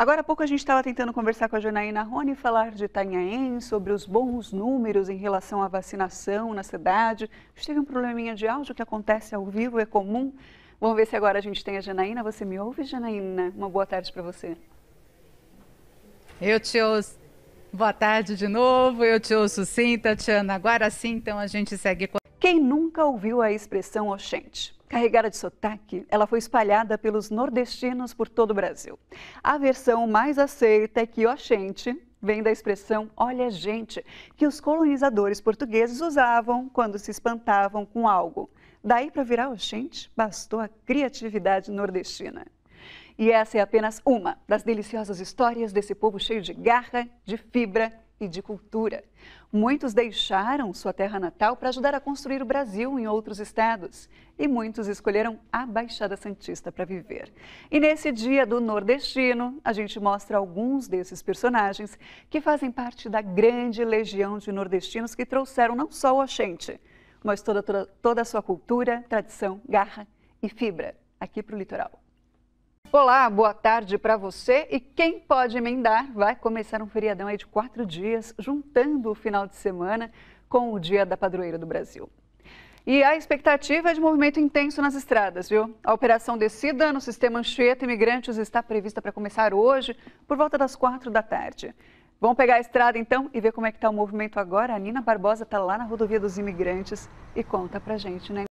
Agora há pouco a gente estava tentando conversar com a Janaína Rony, falar de Itanhaém, sobre os bons números em relação à vacinação na cidade. A gente teve um probleminha de áudio que acontece ao vivo, é comum. Vamos ver se agora a gente tem a Janaína. Você me ouve, Janaína? Uma boa tarde para você. Eu te ouço. Boa tarde de novo. Eu te ouço sim, Tatiana. Agora sim, então a gente segue. Quem nunca ouviu a expressão oxente? carregada de sotaque, ela foi espalhada pelos nordestinos por todo o Brasil. A versão mais aceita é que o gente vem da expressão olha gente, que os colonizadores portugueses usavam quando se espantavam com algo. Daí para virar o gente, bastou a criatividade nordestina. E essa é apenas uma das deliciosas histórias desse povo cheio de garra, de fibra e de cultura. Muitos deixaram sua terra natal para ajudar a construir o Brasil em outros estados. E muitos escolheram a Baixada Santista para viver. E nesse Dia do Nordestino, a gente mostra alguns desses personagens que fazem parte da grande legião de nordestinos que trouxeram não só o Oxente, mas toda, toda, toda a sua cultura, tradição, garra e fibra aqui para o litoral. Olá, boa tarde para você. E quem pode emendar vai começar um feriadão aí de quatro dias, juntando o final de semana com o Dia da Padroeira do Brasil. E a expectativa é de movimento intenso nas estradas, viu? A operação descida no sistema Anchieta Imigrantes está prevista para começar hoje, por volta das quatro da tarde. Vamos pegar a estrada então e ver como é que está o movimento agora. A Nina Barbosa está lá na rodovia dos imigrantes e conta para gente, né?